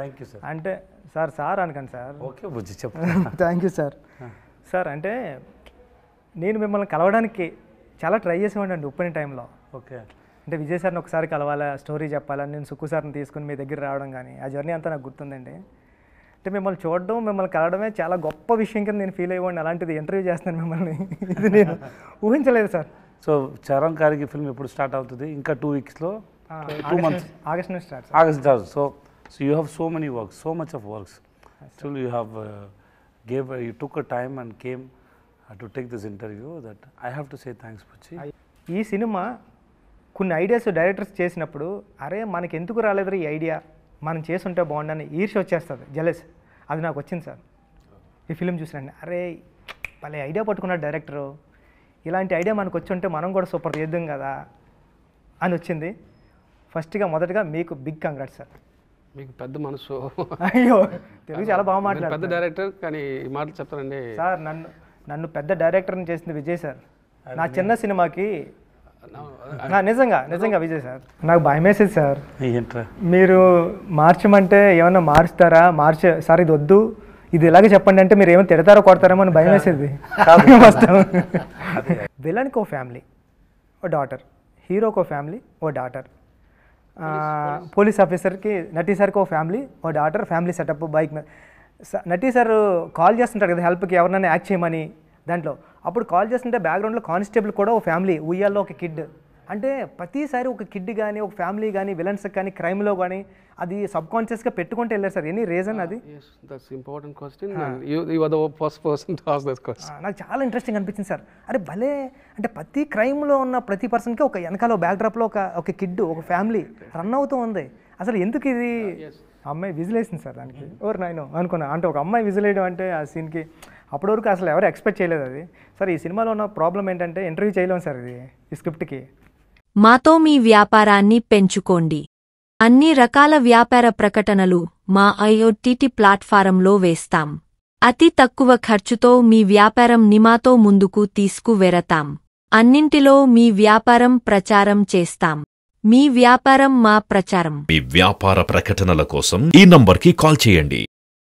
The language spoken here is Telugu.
థ్యాంక్ యూ సార్ అంటే సార్ సార్ అనకండి సార్ ఓకే బుజ్జి చెప్పు థ్యాంక్ యూ సార్ సార్ అంటే నేను మిమ్మల్ని కలవడానికి చాలా ట్రై చేసేవాడి అండి ఉప్పని టైంలో ఓకే అంటే విజయ్ సార్ని ఒకసారి కలవాలా స్టోరీ చెప్పాలని నేను సుక్కు సార్ని తీసుకుని మీ దగ్గర రావడం కానీ ఆ జర్నీ అంతా నాకు గుర్తుందండి అంటే మిమ్మల్ని చూడడం మిమ్మల్ని కలవడమే చాలా గొప్ప విషయం కింద నేను ఫీల్ అయ్యేవాడిని అలాంటిది ఇంటర్వ్యూ చేస్తాను మిమ్మల్ని ఇది నేను ఊహించలేదు సార్ సో చరణ్ గారికి ఫిల్మ్ ఎప్పుడు స్టార్ట్ అవుతుంది ఇంకా టూ వీక్స్లో టూ మంత్స్ ఆగస్ట్ నుంచి start August so so you have so many works so much of works Still you have uh, you took uh, you took a time and came uh, to take this interview that I have to ఈ సినిమా కొన్ని ఐడియాస్ డైరెక్టర్స్ చేసినప్పుడు అరే మనకి ఎందుకు రాలేదు ఈ ఐడియా మనం చేసుంటే బాగుండని ఈర్ష వచ్చేస్తుంది జలెస్ అది నాకు వచ్చింది సార్ ఈ ఫిలిం చూసినండి అరే పలే ఐడియా పట్టుకున్నాడు డైరెక్టరు ఇలాంటి ఐడియా మనకు వచ్చి ఉంటే మనం కూడా సూపర్ చేద్దాం కదా అని వచ్చింది ఫస్ట్గా మొదటగా మీకు బిగ్ కంగ్రాట్స్ సార్ మీకు పెద్ద మనసు అయ్యో తెలుగు చాలా బాగా మాట్లాడారు పెద్ద డైరెక్టర్ కానీ ఈ మాటలు చెప్తారండి సార్ నన్ను నన్ను పెద్ద డైరెక్టర్ని చేసింది విజయ్ సార్ నా చిన్న సినిమాకి నిజంగా నిజంగా విజయ్ సార్ నాకు భయం వేసేది సార్ మీరు మార్చమంటే ఏమన్నా మారుస్తారా మార్చ సార్ ఇది వద్దు ఇది ఇలాగే చెప్పండి అంటే మీరు ఏమైనా తిడతారో కొడతారేమో అని భయం వేసేది విలన్కి ఓ ఫ్యామిలీ ఓ డాటర్ హీరోకి ఓ ఫ్యామిలీ ఓ డాటర్ పోలీస్ ఆఫీసర్కి నటీ సార్కి ఓ ఫ్యామిలీ ఓ డాటర్ ఫ్యామిలీ సెటప్ బైక్ మీద నటీ సార్ కాల్ చేస్తుంటారు కదా హెల్ప్కి ఎవరినైనా యాక్ట్ చేయమని దాంట్లో అప్పుడు కాల్ చేస్తుంటే బ్యాక్గ్రౌండ్లో కానిస్టేబుల్ కూడా ఓ ఫ్యామిలీ ఉయ్యాల్లో ఒక కిడ్ అంటే ప్రతిసారి ఒక కిడ్ కానీ ఒక ఫ్యామిలీ కానీ విలన్స్ కానీ క్రైమ్లో కానీ అది సబ్ కాన్షియస్గా పెట్టుకుంటే వెళ్ళారు సార్ ఎనీ రీజన్ ah, అది ఇంపార్టెంట్ క్వశ్చన్ ఫస్ట్ నాకు చాలా ఇంట్రెస్టింగ్ అనిపించింది సార్ అరే భలే అంటే ప్రతి క్రైమ్లో ఉన్న ప్రతి పర్సన్కి ఒక వెనకాల బ్యాక్ డ్రాప్లో ఒక ఒక కిడ్ ఒక ఫ్యామిలీ రన్ అవుతూ ఉంది అసలు ఎందుకు ఇది ah, అమ్మాయి విజిలేసింది సార్ దానికి ఓర్ నేను అనుకున్నా అంటే ఒక అమ్మాయి విజిలేయడం అంటే ఆ సీన్కి అప్పటి వరకు అసలు ఎవరు ఎక్స్పెక్ట్ చేయలేదు అది సార్ ఈ సినిమాలో ఉన్న ప్రాబ్లం ఏంటంటే ఇంటర్వ్యూ చేయలేము సార్ ఇది ఈ స్క్రిప్ట్కి మాతో మీ వ్యాపారాన్ని పెంచుకోండి అన్ని రకాల వ్యాపార ప్రకటనలు మా ఐఓటిటి ప్లాట్ఫారంలో వేస్తాం అతి తక్కువ ఖర్చుతో మీ వ్యాపారం నిమాతో ముందుకు తీసుకువెరతాం అన్నింటిలో మీ వ్యాపారం ప్రచారం చేస్తాం మీ వ్యాపారం మా ప్రచారం మీ వ్యాపార ప్రకటనల కోసం ఈ నంబర్కి కాల్ చేయండి